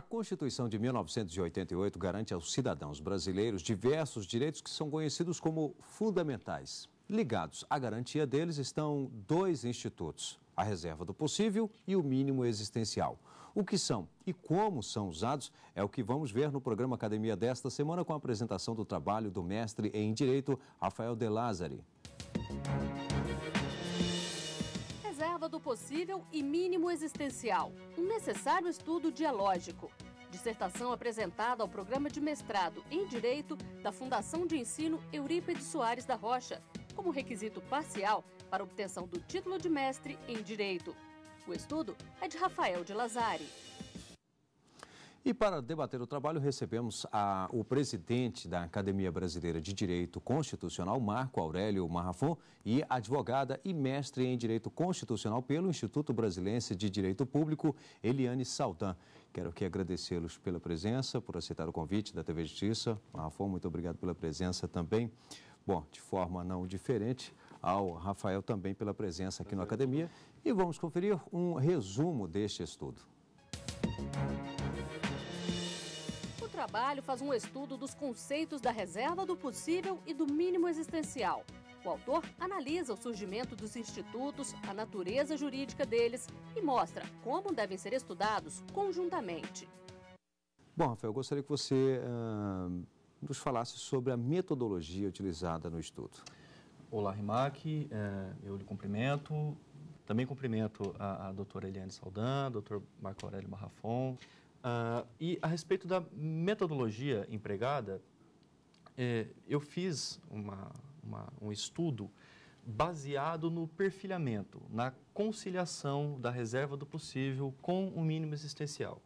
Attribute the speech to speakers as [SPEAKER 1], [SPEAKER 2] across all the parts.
[SPEAKER 1] A Constituição de 1988 garante aos cidadãos brasileiros diversos direitos que são conhecidos como fundamentais. Ligados à garantia deles estão dois institutos: a reserva do possível e o mínimo existencial. O que são e como são usados é o que vamos ver no programa Academia desta semana com a apresentação do trabalho do mestre em Direito, Rafael De Lázari
[SPEAKER 2] possível e mínimo existencial, um necessário estudo dialógico. Dissertação apresentada ao programa de mestrado em Direito da Fundação de Ensino Eurípides Soares da Rocha, como requisito parcial para obtenção do título de mestre em Direito. O estudo é de Rafael de Lazari.
[SPEAKER 1] E para debater o trabalho, recebemos a, o presidente da Academia Brasileira de Direito Constitucional, Marco Aurélio Marrafon, e advogada e mestre em Direito Constitucional pelo Instituto Brasilense de Direito Público, Eliane Saldan. Quero aqui agradecê-los pela presença, por aceitar o convite da TV Justiça. Marrafon, muito obrigado pela presença também. Bom, de forma não diferente, ao Rafael também pela presença aqui na Academia. E vamos conferir um resumo deste estudo.
[SPEAKER 2] trabalho faz um estudo dos conceitos da reserva do possível e do mínimo existencial. O autor analisa o surgimento dos institutos, a natureza jurídica deles e mostra como devem ser estudados conjuntamente.
[SPEAKER 1] Bom, Rafael, eu gostaria que você uh, nos falasse sobre a metodologia utilizada no estudo.
[SPEAKER 3] Olá, RIMAC, uh, eu lhe cumprimento. Também cumprimento a, a doutora Eliane Saldan, doutor Marco Aurélio Marrafon, Uh, e a respeito da metodologia empregada, eh, eu fiz uma, uma, um estudo baseado no perfilhamento, na conciliação da reserva do possível com o mínimo existencial.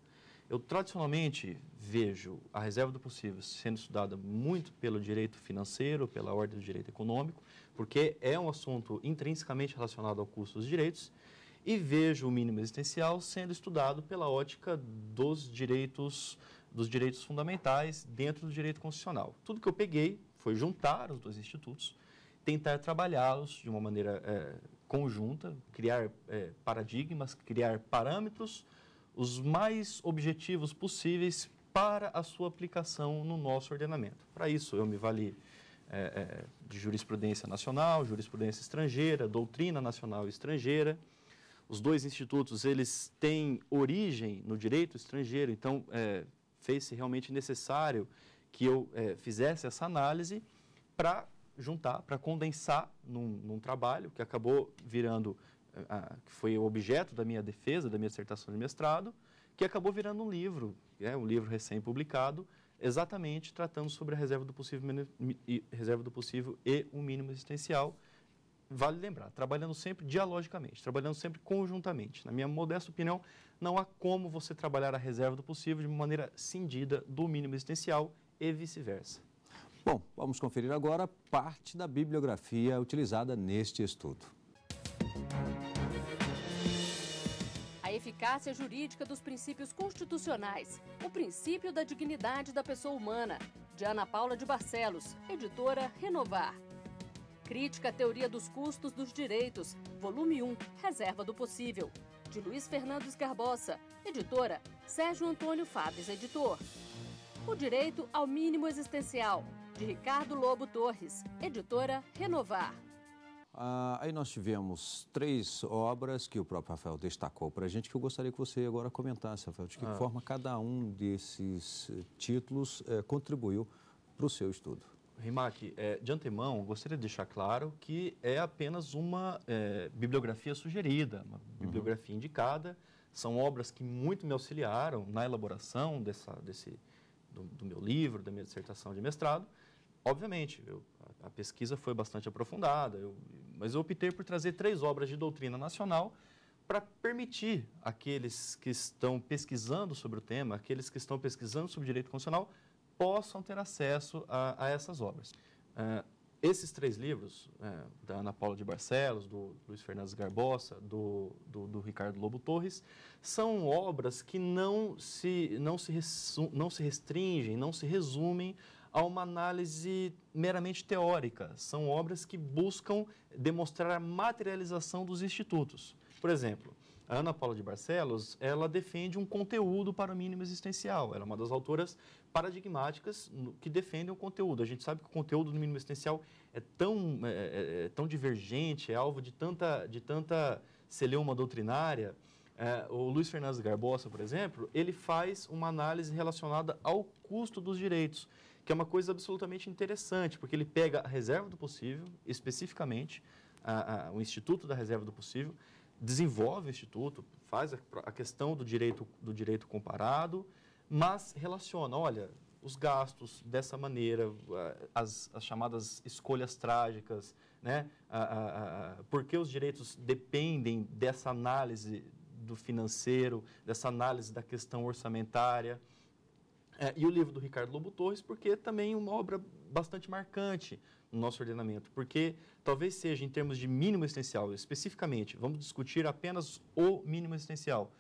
[SPEAKER 3] Eu tradicionalmente vejo a reserva do possível sendo estudada muito pelo direito financeiro, pela ordem do direito econômico, porque é um assunto intrinsecamente relacionado ao custo dos direitos, e vejo o mínimo existencial sendo estudado pela ótica dos direitos dos direitos fundamentais dentro do direito constitucional. Tudo que eu peguei foi juntar os dois institutos, tentar trabalhá-los de uma maneira é, conjunta, criar é, paradigmas, criar parâmetros os mais objetivos possíveis para a sua aplicação no nosso ordenamento. Para isso, eu me vali é, de jurisprudência nacional, jurisprudência estrangeira, doutrina nacional e estrangeira, os dois institutos, eles têm origem no direito estrangeiro, então é, fez-se realmente necessário que eu é, fizesse essa análise para juntar, para condensar num, num, trabalho que acabou virando, é, a, que foi o objeto da minha defesa, da minha dissertação de mestrado, que acabou virando um livro, é, um livro recém-publicado, exatamente tratando sobre a reserva do, possível, reserva do possível e o mínimo existencial, vale lembrar, trabalhando sempre dialogicamente, trabalhando sempre conjuntamente. Na minha modesta opinião, não há como você trabalhar a reserva do possível de uma maneira cindida do mínimo existencial e vice-versa. Bom, vamos conferir agora parte da
[SPEAKER 1] bibliografia utilizada neste estudo.
[SPEAKER 2] A eficácia jurídica dos princípios constitucionais, o princípio da dignidade da pessoa humana, de Ana Paula de Barcelos, editora Renovar. Crítica à Teoria dos Custos dos Direitos, volume 1, Reserva do Possível, de Luiz Fernandes Garbosa, editora Sérgio Antônio Fábis, editor. O Direito ao Mínimo Existencial, de Ricardo Lobo Torres, editora Renovar.
[SPEAKER 1] Ah, aí nós tivemos três obras que o próprio Rafael destacou para a gente, que eu gostaria que você agora comentasse, Rafael, de que ah. forma cada um desses títulos eh, contribuiu para o seu estudo.
[SPEAKER 3] Rimac, é, de antemão, gostaria de deixar claro que é apenas uma é, bibliografia sugerida, uma uhum. bibliografia uhum. indicada. São obras que muito me auxiliaram na elaboração dessa, desse, do, do meu livro, da minha dissertação de mestrado. Obviamente, eu, a, a, pesquisa foi bastante aprofundada, eu, mas eu optei por trazer três obras de doutrina nacional para permitir aqueles que estão pesquisando sobre o tema, aqueles que estão pesquisando sobre direito constitucional, possam ter acesso a, a essas obras. Uh, esses três livros, é, da Ana Paula de Barcelos, do Luiz Fernandes Garbosa, do, do, do, Ricardo Lobo Torres, são obras que não se, não, se não se restringem, não se resumem a uma análise meramente teórica. São obras que buscam demonstrar a materialização dos institutos. Por exemplo, a Ana Paula de Barcelos, ela defende um conteúdo para o mínimo existencial. Ela é uma das autoras paradigmáticas que defendem o conteúdo. A gente sabe que o conteúdo do mínimo existencial é tão, é, é, é, é tão divergente, é alvo de tanta, de tanta celeuma doutrinária. É, o Luiz Fernandes Garbosa, por exemplo, ele faz uma análise relacionada ao custo dos direitos, que é uma coisa absolutamente interessante, porque ele pega a reserva do possível, especificamente, a, a, o Instituto da Reserva do Possível, desenvolve o Instituto, faz a, a questão do direito, do direito comparado, mas relaciona, olha, os gastos dessa maneira, as, as chamadas escolhas trágicas, né? porque os direitos dependem dessa análise do financeiro, dessa análise da questão orçamentária. É, e o livro do Ricardo Lobo Torres, porque é também uma obra bastante marcante no nosso ordenamento, porque talvez seja em termos de mínimo essencial, especificamente, vamos discutir apenas o mínimo essencial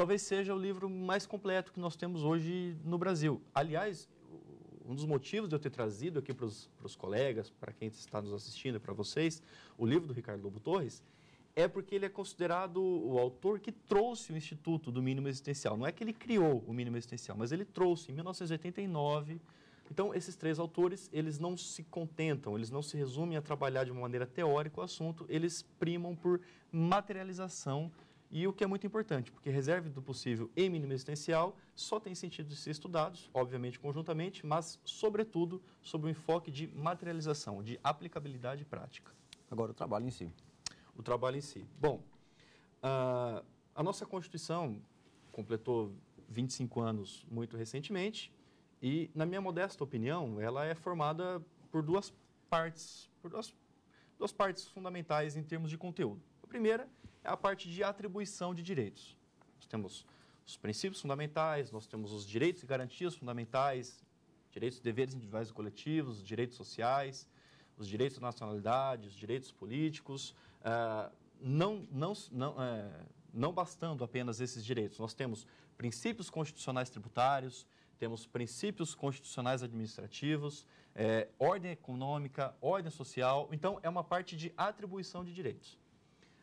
[SPEAKER 3] talvez seja o livro mais completo que nós temos hoje no Brasil. Aliás, um dos motivos de eu ter trazido aqui para os colegas, para quem está nos assistindo, para vocês, o livro do Ricardo Lobo Torres, é porque ele é considerado o autor que trouxe o Instituto do Mínimo Existencial. Não é que ele criou o mínimo existencial, mas ele trouxe em 1989. Então, esses três autores, eles não se contentam, eles não se resumem a trabalhar de uma maneira teórica o assunto, eles primam por materialização e o que é muito importante, porque reserva do possível e mínimo existencial só tem sentido de ser estudados, obviamente conjuntamente, mas, sobretudo, sobre o enfoque de materialização, de aplicabilidade prática. Agora, o trabalho em si. O trabalho em si. Bom, ah, a, nossa Constituição completou 25 anos muito recentemente e, na minha modesta opinião, ela é formada por duas partes, por duas, duas partes fundamentais em termos de conteúdo. A primeira é a parte de atribuição de direitos. Nós temos os princípios fundamentais, nós temos os direitos e garantias fundamentais, direitos e deveres individuais e coletivos, direitos sociais, os direitos da nacionalidade, os direitos políticos, uh, não, não, não, uh, não bastando apenas esses direitos. Nós temos princípios constitucionais tributários, temos princípios constitucionais administrativos, eh, ordem econômica, ordem social. Então, é uma parte de atribuição de direitos.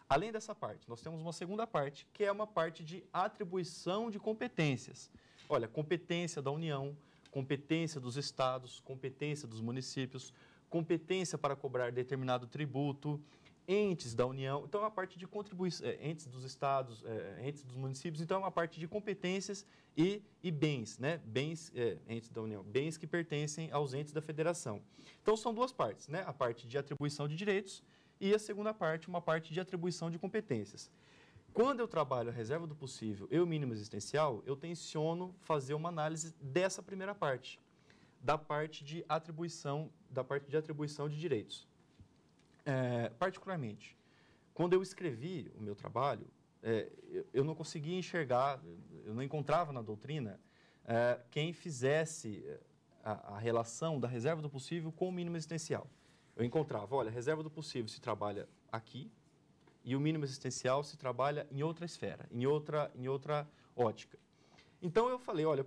[SPEAKER 3] Além dessa parte, nós temos uma segunda parte, que é uma parte de atribuição de competências. Olha, competência da União, competência dos estados, competência dos municípios, competência para cobrar determinado tributo, entes da União. Então, é uma parte de contribuição, é, entes dos estados, é, entes dos municípios. Então, é uma parte de competências e, e bens, né? Bens, é, entes da União, bens que pertencem aos entes da federação. Então, são duas partes, né? A parte de atribuição de direitos e a segunda parte, uma parte de atribuição de competências. Quando eu trabalho a reserva do possível e o mínimo existencial, eu tenciono fazer uma análise dessa primeira parte, da parte de atribuição, da parte de atribuição de direitos. É, particularmente, quando eu escrevi o meu trabalho, é, eu não conseguia enxergar, eu não encontrava na doutrina é, quem fizesse a, a relação da reserva do possível com o mínimo existencial eu encontrava, olha, reserva do possível se trabalha aqui e o mínimo existencial se trabalha em outra esfera, em outra, em outra ótica. Então eu falei, olha,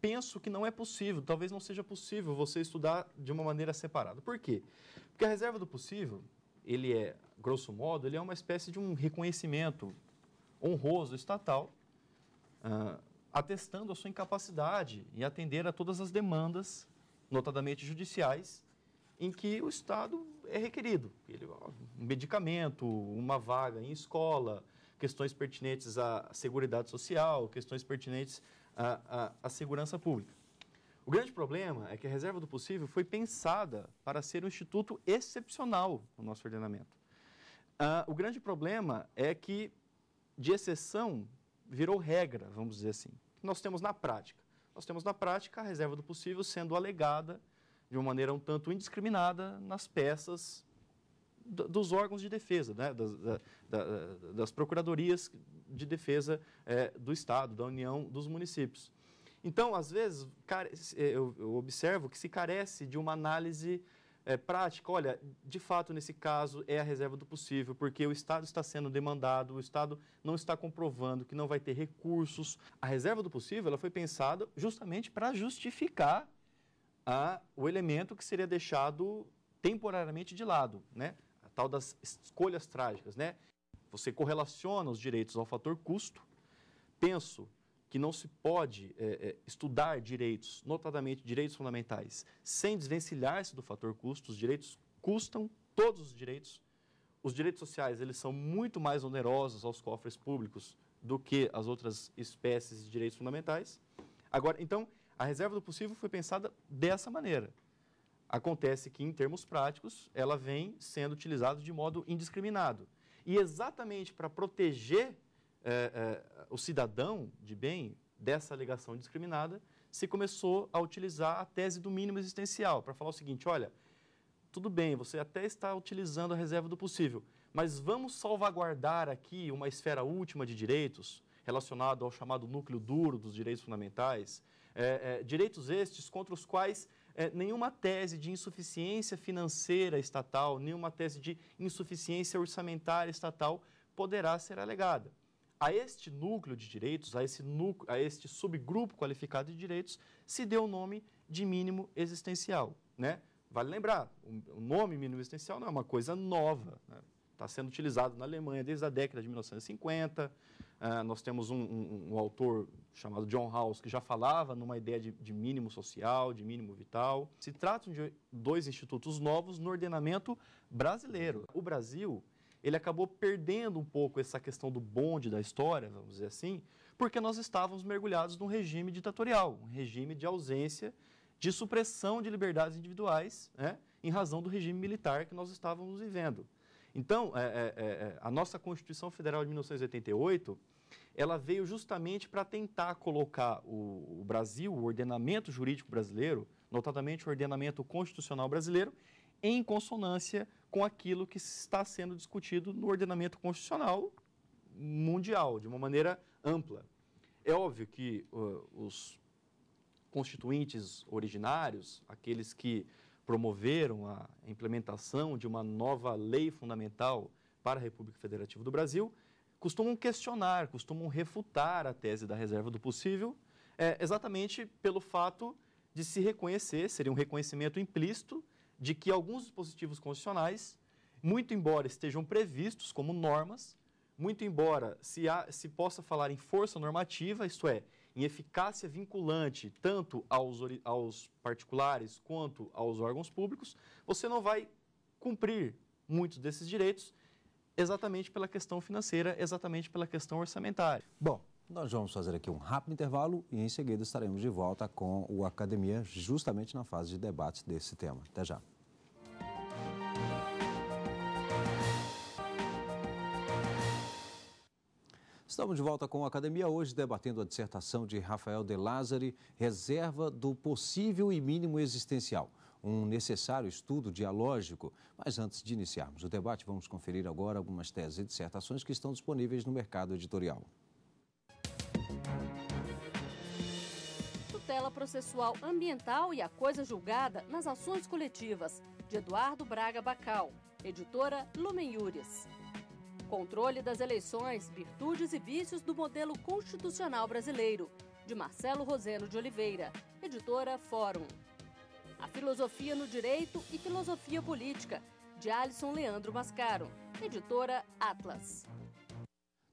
[SPEAKER 3] penso que não é possível, talvez não seja possível você estudar de uma maneira separada. Por quê? Porque a reserva do possível, ele é, grosso modo, ele é uma espécie de um reconhecimento honroso estatal, uh, atestando a sua incapacidade em atender a todas as demandas, notadamente judiciais, em que o Estado é requerido. Ele, ó, um medicamento, uma vaga em escola, questões pertinentes à segurança social, questões pertinentes à, à, à segurança pública. O grande problema é que a reserva do possível foi pensada para ser um instituto excepcional no nosso ordenamento. Ah, o grande problema é que, de exceção, virou regra, vamos dizer assim. Nós temos na prática. Nós temos na prática a reserva do possível sendo alegada de uma maneira um tanto indiscriminada nas peças dos órgãos de defesa, né? das, da, das, procuradorias de defesa é, do Estado, da União, dos municípios. Então, às vezes, é, eu, eu observo que se carece de uma análise é, prática. Olha, de fato, nesse caso, é a reserva do possível, porque o Estado está sendo demandado, o Estado não está comprovando que não vai ter recursos. A reserva do possível ela foi pensada justamente para justificar a, o elemento que seria deixado temporariamente de lado, né? A tal das escolhas trágicas, né? Você correlaciona os direitos ao fator custo. Penso que não se pode é, é, estudar direitos, notadamente direitos fundamentais, sem desvencilhar-se do fator custo. Os direitos custam todos os direitos. Os direitos sociais eles são muito mais onerosos aos cofres públicos do que as outras espécies de direitos fundamentais. Agora, então, a reserva do possível foi pensada dessa maneira. Acontece que, em termos práticos, ela vem sendo utilizada de modo indiscriminado. E exatamente para proteger eh, eh, o cidadão de bem dessa alegação indiscriminada, se começou a utilizar a tese do mínimo existencial, para falar o seguinte: olha, tudo bem, você até está utilizando a reserva do possível, mas vamos salvaguardar aqui uma esfera última de direitos relacionado ao chamado núcleo duro dos direitos fundamentais, é, é, direitos estes contra os quais é, nenhuma tese de insuficiência financeira estatal, nenhuma tese de insuficiência orçamentária estatal poderá ser alegada. A este núcleo de direitos, a, esse núcleo, a este subgrupo qualificado de direitos, se deu o nome de mínimo existencial. Né? Vale lembrar, o nome mínimo existencial não é uma coisa nova. Né? está sendo utilizado na Alemanha desde a década de 1950. Uh, ah, nós temos um, um, um, autor chamado John House que já falava numa ideia de, de mínimo social, de mínimo vital. Se tratam de dois institutos novos no ordenamento brasileiro. O Brasil ele acabou perdendo um pouco essa questão do bonde da história, vamos dizer assim, porque nós estávamos mergulhados num regime ditatorial, um regime de ausência, de supressão de liberdades individuais, né, em razão do regime militar que nós estávamos vivendo. Então, é é, é, é, a nossa Constituição Federal de 1988, ela veio justamente para tentar colocar o, o Brasil, o ordenamento jurídico brasileiro, notadamente o ordenamento constitucional brasileiro, em consonância com aquilo que está sendo discutido no ordenamento constitucional mundial, de uma maneira ampla. É óbvio que uh, os constituintes originários, aqueles que promoveram a implementação de uma nova lei fundamental para a República Federativa do Brasil, costumam questionar, costumam refutar a tese da reserva do possível, é, exatamente pelo fato de se reconhecer, seria um reconhecimento implícito, de que alguns dispositivos constitucionais, muito embora estejam previstos como normas, muito embora se, há, se possa falar em força normativa, isto é, em eficácia vinculante tanto aos, aos particulares quanto aos órgãos públicos, você não vai cumprir muitos desses direitos exatamente pela questão financeira, exatamente pela questão orçamentária.
[SPEAKER 1] Bom, nós vamos fazer aqui um rápido intervalo e em seguida estaremos de volta com o Academia, justamente na fase de debate desse tema. Até já. Estamos de volta com a Academia hoje, debatendo a dissertação de Rafael De Lázari, Reserva do Possível e Mínimo Existencial, um necessário estudo dialógico. Mas antes de iniciarmos o debate, vamos conferir agora algumas teses e dissertações que estão disponíveis no mercado editorial.
[SPEAKER 2] Tutela processual ambiental e a coisa julgada nas ações coletivas, de Eduardo Braga Bacal, editora Lumen Controle das eleições, virtudes e vícios do modelo constitucional brasileiro, de Marcelo Roseno de Oliveira, editora Fórum. A filosofia no direito e filosofia política, de Alisson Leandro Mascaro, editora Atlas.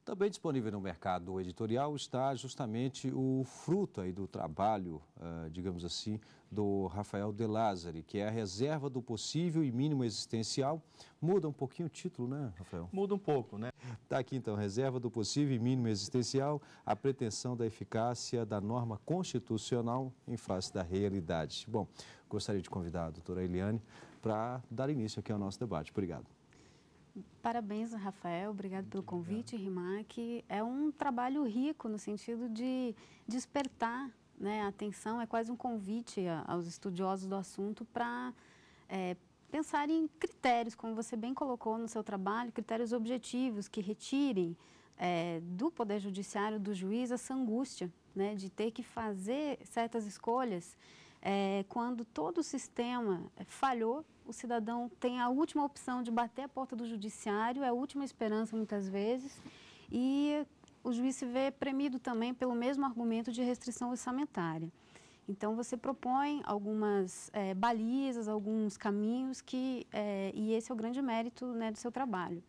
[SPEAKER 1] Também disponível no mercado editorial está justamente o fruto aí do trabalho, eh, digamos assim, do Rafael De Lázari, que é a reserva do possível e mínimo existencial. Muda um pouquinho o título, né, Rafael? Muda um pouco, né? Está aqui então, reserva do possível e mínimo existencial, a pretensão da eficácia da norma constitucional em face da realidade. Bom, gostaria de convidar a doutora Eliane para dar início aqui ao nosso debate. Obrigado.
[SPEAKER 4] Parabéns, Rafael. Obrigado pelo convite, RIMAC. É um trabalho rico no sentido de despertar né, a atenção, é quase um convite a, aos estudiosos do assunto para é, pensar em critérios, como você bem colocou no seu trabalho, critérios objetivos que retirem é, do Poder Judiciário, do juiz, essa angústia né, de ter que fazer certas escolhas é, quando todo o sistema falhou o cidadão tem a última opção de bater a porta do judiciário, é a última esperança muitas vezes, e o juiz se vê premido também pelo mesmo argumento de restrição orçamentária. Então, você propõe algumas é, balizas, alguns caminhos, que, é, e esse é o grande mérito né, do seu trabalho.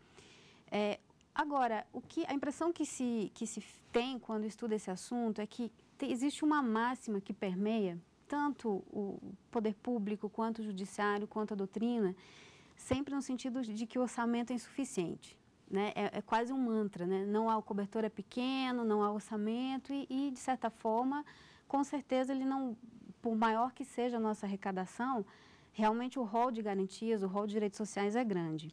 [SPEAKER 4] É, agora, o que, a impressão que se, que se tem quando estuda esse assunto é que te, existe uma máxima que permeia tanto o poder público, quanto o judiciário, quanto a doutrina, sempre no sentido de que o orçamento é insuficiente. Né? É, é quase um mantra, né? não há o cobertor é pequeno, não há orçamento e, e, de certa forma, com certeza ele não, por maior que seja a nossa arrecadação, realmente o rol de garantias, o rol de direitos sociais é grande.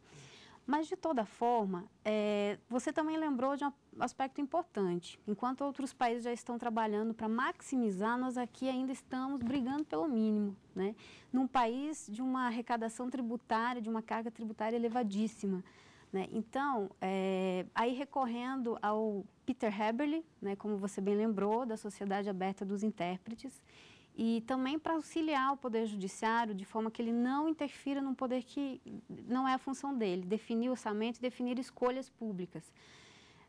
[SPEAKER 4] Mas, de toda forma, é, você também lembrou de um aspecto importante. Enquanto outros países já estão trabalhando para maximizar, nós aqui ainda estamos brigando pelo mínimo. Né? Num país de uma arrecadação tributária, de uma carga tributária elevadíssima. Né? Então, é, aí recorrendo ao Peter Heberle, né, como você bem lembrou, da Sociedade Aberta dos Intérpretes, e também para auxiliar o Poder Judiciário de forma que ele não interfira num poder que não é a função dele, definir orçamento e definir escolhas públicas.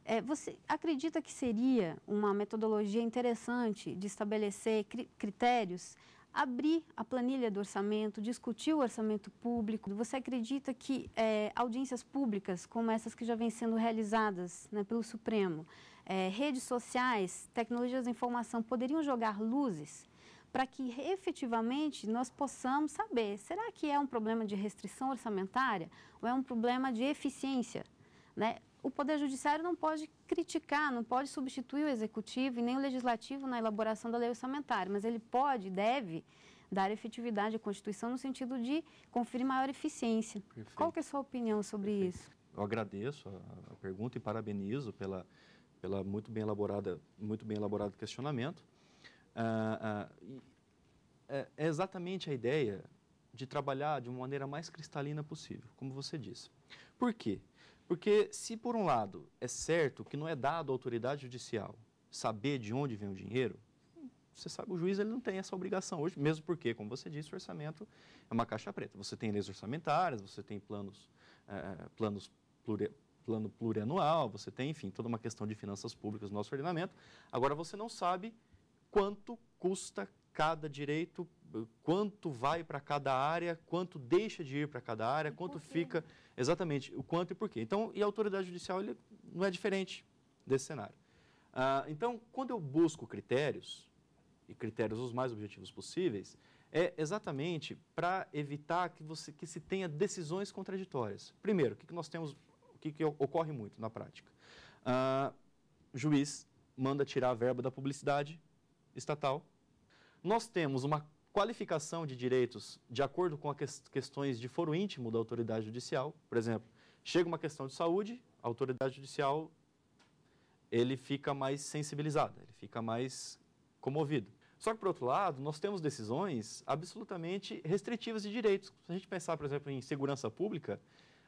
[SPEAKER 4] É, você acredita que seria uma metodologia interessante de estabelecer cri critérios, abrir a planilha do orçamento, discutir o orçamento público? Você acredita que é, audiências públicas, como essas que já vêm sendo realizadas né, pelo Supremo, é, redes sociais, tecnologias de informação, poderiam jogar luzes? para que efetivamente nós possamos saber, será que é um problema de restrição orçamentária ou é um problema de eficiência? Né? O Poder Judiciário não pode criticar, não pode substituir o Executivo e nem o Legislativo na elaboração da lei orçamentária, mas ele pode, deve, dar efetividade à Constituição no sentido de conferir maior eficiência. Perfeito. Qual que é a sua opinião sobre Perfeito. isso?
[SPEAKER 3] Eu agradeço a, a, pergunta e parabenizo pela, pela muito bem elaborada, muito bem elaborado questionamento. Ah, ah, é, é, exatamente a ideia de trabalhar de uma maneira mais cristalina possível, como você disse. Por quê? Porque se, por um lado, é certo que não é dado à autoridade judicial saber de onde vem o dinheiro, você sabe, o juiz ele não tem essa obrigação hoje, mesmo porque, como você disse, o orçamento é uma caixa preta. Você tem leis orçamentárias, você tem planos, é, planos plano plurianual, você tem, enfim, toda uma questão de finanças públicas no nosso ordenamento. Agora, você não sabe quanto custa cada direito, quanto vai para cada área, quanto deixa de ir para cada área, e quanto fica, exatamente, o quanto e por quê. Então, e a autoridade judicial ele não é diferente desse cenário. Ah, então, quando eu busco critérios, e critérios os mais objetivos possíveis, é exatamente para evitar que, você, que se tenha decisões contraditórias. Primeiro, o que, que nós temos, o que, que ocorre muito na prática? Ah, juiz manda tirar a verba da publicidade estatal nós temos uma qualificação de direitos de acordo com as questões de foro íntimo da autoridade judicial. Por exemplo, chega uma questão de saúde, a autoridade judicial ele fica mais sensibilizado, ele fica mais comovido. Só que, por outro lado, nós temos decisões absolutamente restritivas de direitos. Se a gente pensar, por exemplo, em segurança pública,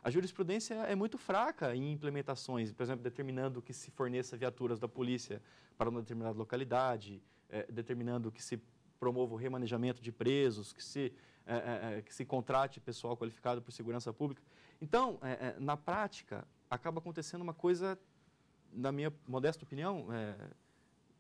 [SPEAKER 3] a jurisprudência é muito fraca em implementações, por exemplo, determinando que se forneça viaturas da polícia para uma determinada localidade, eh, determinando que se promova o remanejamento de presos, que se, é, é, é, que se contrate pessoal qualificado por segurança pública. Então, é, é, na prática, acaba acontecendo uma coisa, na minha modesta opinião,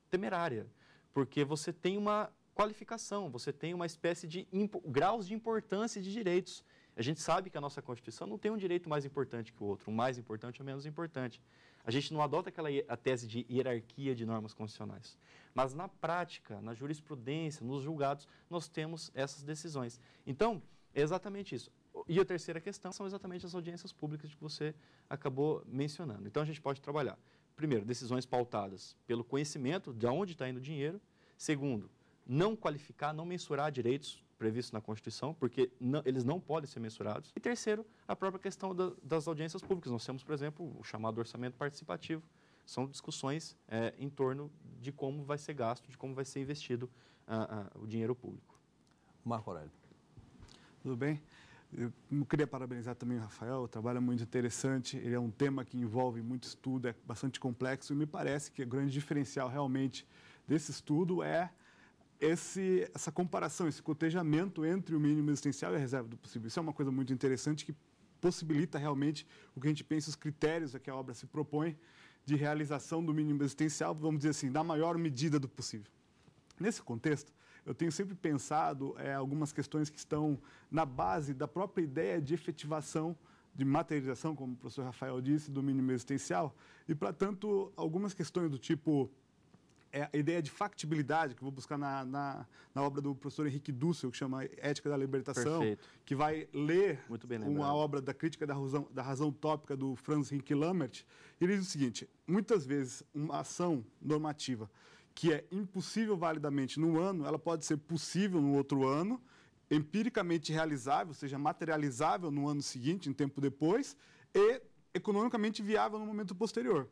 [SPEAKER 3] temerária, porque você tem uma qualificação, você tem uma espécie de graus de importância de direitos. A gente sabe que a nossa Constituição não tem um direito mais importante que o outro, um mais importante ou menos importante. A gente não adota aquela a tese de hierarquia de normas constitucionais. Mas na prática, na jurisprudência, nos julgados, nós temos essas decisões. Então, é exatamente isso. E a terceira questão são exatamente as audiências públicas que você acabou mencionando. Então, a gente pode trabalhar, primeiro, decisões pautadas pelo conhecimento de onde está indo o dinheiro. Segundo, não qualificar, não mensurar direitos previsto na Constituição, porque não, eles não podem ser mensurados. E terceiro, a própria questão da, das audiências públicas. Nós temos, por exemplo, o chamado orçamento participativo. São discussões é, em torno de como vai ser gasto, de como vai ser investido o dinheiro público. Marco Aurélio. Tudo bem? Eu queria parabenizar também o Rafael, o trabalho
[SPEAKER 5] é muito interessante, ele é um tema que envolve muito estudo, é bastante complexo e me parece que o grande diferencial realmente desse estudo é esse, essa comparação, esse cotejamento entre o mínimo existencial e a reserva do possível. Isso é uma coisa muito interessante que possibilita realmente o que a gente pensa, os critérios a que a obra se propõe de realização do mínimo existencial, vamos dizer assim, da maior medida do possível. Nesse contexto, eu tenho sempre pensado é, algumas questões que estão na base da própria ideia de efetivação, de materialização, como o professor Rafael disse, do mínimo existencial, e, para tanto, algumas questões do tipo é a ideia de factibilidade que eu vou buscar na, na, na, obra do professor Henrique Dussel, que chama Ética da Libertação, Perfeito. que vai ler uma obra da crítica da razão, da razão tópica do Franz Henk Lammert, ele diz o seguinte, muitas vezes uma ação normativa que é impossível validamente no ano, ela pode ser possível no outro ano, empiricamente realizável, ou seja, materializável no ano seguinte, em tempo depois, e economicamente viável no momento posterior.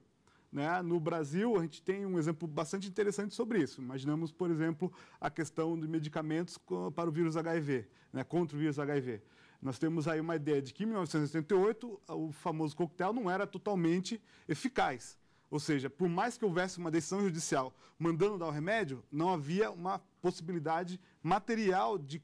[SPEAKER 5] Né? No Brasil, a gente tem um exemplo bastante interessante sobre isso. Imaginamos, por exemplo, a questão de medicamentos para o vírus HIV, né? contra o vírus HIV. Nós temos aí uma ideia de que em 1978 o famoso coquetel não era totalmente eficaz. Ou seja, por mais que houvesse uma decisão judicial mandando dar o remédio, não havia uma possibilidade material de,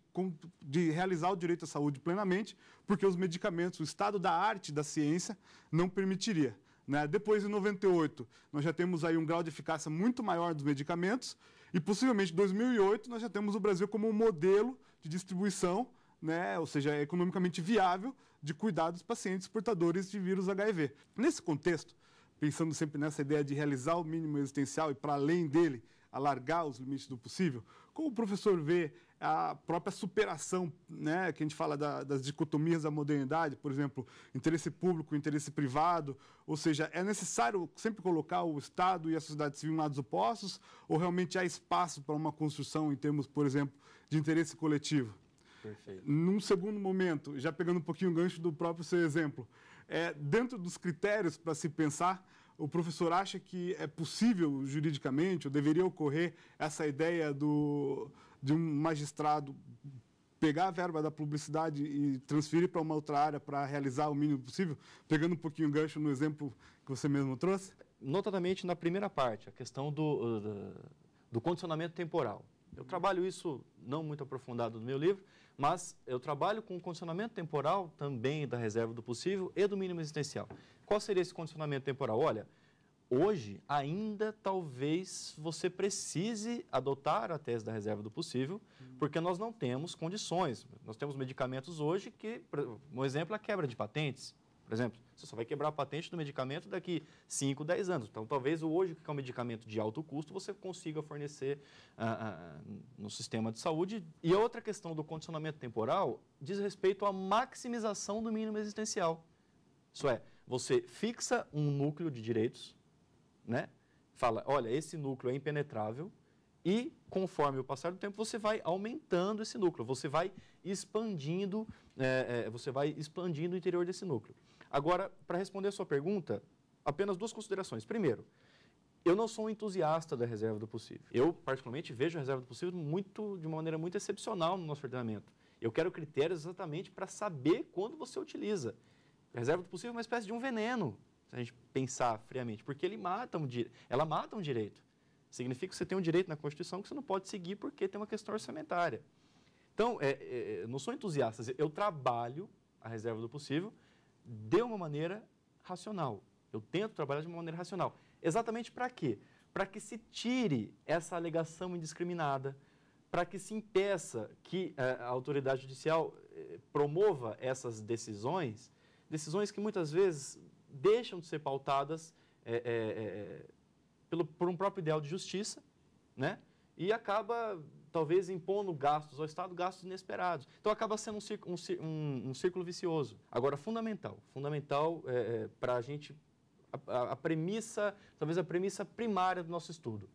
[SPEAKER 5] de realizar o direito à saúde plenamente, porque os medicamentos, o estado da arte da ciência, não permitiria. Né? Depois, em 98, nós já temos aí um grau de eficácia muito maior dos medicamentos e, possivelmente, em 2008, nós já temos o Brasil como um modelo de distribuição, né? ou seja, economicamente viável, de cuidar dos pacientes portadores de vírus HIV. Nesse contexto, pensando sempre nessa ideia de realizar o mínimo existencial e para além dele, alargar os limites do possível? Como o professor vê a própria superação, né, que a gente fala da, das dicotomias da modernidade, por exemplo, interesse público, interesse privado, ou seja, é necessário sempre colocar o Estado e a sociedade civil em lados opostos ou realmente há espaço para uma construção em termos, por exemplo, de interesse coletivo? Perfeito. Num segundo momento, já pegando um pouquinho o gancho do próprio seu exemplo, é, dentro dos critérios para se pensar o professor acha que é possível juridicamente, ou deveria ocorrer essa ideia do, de um magistrado pegar a verba da publicidade e transferir para uma outra área para realizar o mínimo possível,
[SPEAKER 3] pegando um pouquinho o gancho no exemplo que você mesmo trouxe? Notadamente na primeira parte, a questão do, uh, do, do condicionamento temporal. Eu trabalho isso não muito aprofundado no meu livro, mas eu trabalho com o condicionamento temporal também da reserva do possível e do mínimo existencial. Qual seria esse condicionamento temporal? Olha, hoje ainda talvez você precise adotar a tese da reserva do possível, hum. porque nós não temos condições. Nós temos medicamentos hoje que, por um exemplo, a quebra de patentes. Por exemplo, você só vai quebrar a patente do medicamento daqui 5, 10 anos. Então, talvez hoje, que é um medicamento de alto custo, você consiga fornecer ah, ah, ah, no sistema de saúde. E outra questão do condicionamento temporal diz respeito à maximização do mínimo existencial. Isso é, você fixa um núcleo de direitos, né? fala, olha, esse núcleo é impenetrável, e conforme o passar do tempo você vai aumentando esse núcleo, você vai expandindo, é, é, você vai expandindo o interior desse núcleo. Agora, para responder a sua pergunta, apenas duas considerações. Primeiro, eu não sou um entusiasta da reserva do possível. Eu, particularmente, vejo a reserva do possível muito, de uma maneira muito excepcional no nosso ordenamento. Eu quero critérios exatamente para saber quando você utiliza. A reserva do possível é uma espécie de um veneno, se a gente pensar friamente, porque ele mata um direito. Ela mata um direito. Significa que você tem um direito na Constituição que você não pode seguir porque tem uma questão orçamentária. Então, é, é, é não sou entusiasta, eu trabalho a reserva do possível de uma maneira racional. Eu tento trabalhar de uma maneira racional. Exatamente para quê? Para que se tire essa alegação indiscriminada, para que se impeça que eh, a autoridade judicial eh, promova essas decisões, decisões que muitas vezes deixam de ser pautadas eh, pelo, por um próprio ideal de justiça, né? E acaba talvez impondo gastos ao Estado, gastos inesperados. Então acaba sendo um círculo, um, um círculo vicioso. Agora, fundamental, fundamental é, é para a gente, a, premissa, talvez a premissa primária do nosso estudo.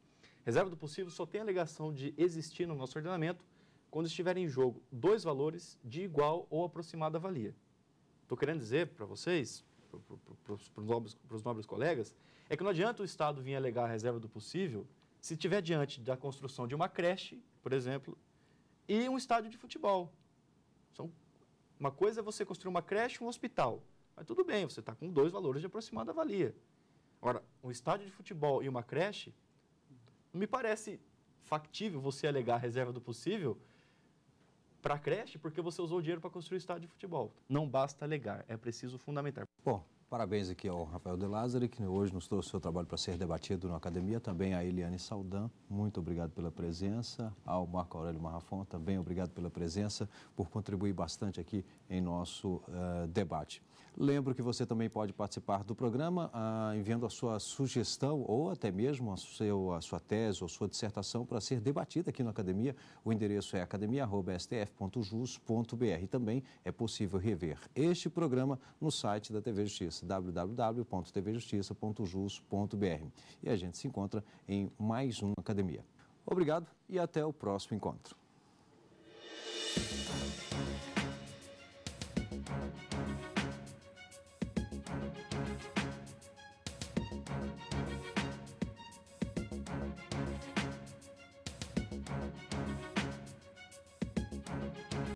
[SPEAKER 3] Reserva do possível só tem a alegação de existir no nosso ordenamento quando estiverem em jogo dois valores de igual ou aproximada valia. Estou querendo dizer para vocês, para os nobres, nobres colegas, é que não adianta o Estado vir alegar a reserva do possível se tiver diante da construção de uma creche por exemplo, e um estádio de futebol. São, uma coisa é você construir uma creche um hospital. Mas tudo bem, você está com dois valores de aproximada valia. Agora, um estádio de futebol e uma creche, não me parece factível você alegar a reserva do possível para a creche porque você usou dinheiro para construir o estádio de futebol. Não basta alegar, é preciso fundamentar.
[SPEAKER 1] Bom, Parabéns aqui ao Rafael De que hoje nos trouxe o seu trabalho para ser debatido na academia. Também a Eliane Saldan, muito obrigado pela presença. Ao Marco Aurélio Marrafon, também obrigado pela presença, por contribuir bastante aqui em nosso uh, debate. Lembro que você também pode participar do programa uh, enviando a sua sugestão ou até mesmo a, seu, a sua tese ou sua dissertação para ser debatida aqui na academia. O endereço é academia.stf.jus.br. Também é possível rever este programa no site da TV Justiça acesse www.tvjustiça.jus.br. E a gente se encontra em mais uma academia. Obrigado e até o próximo encontro.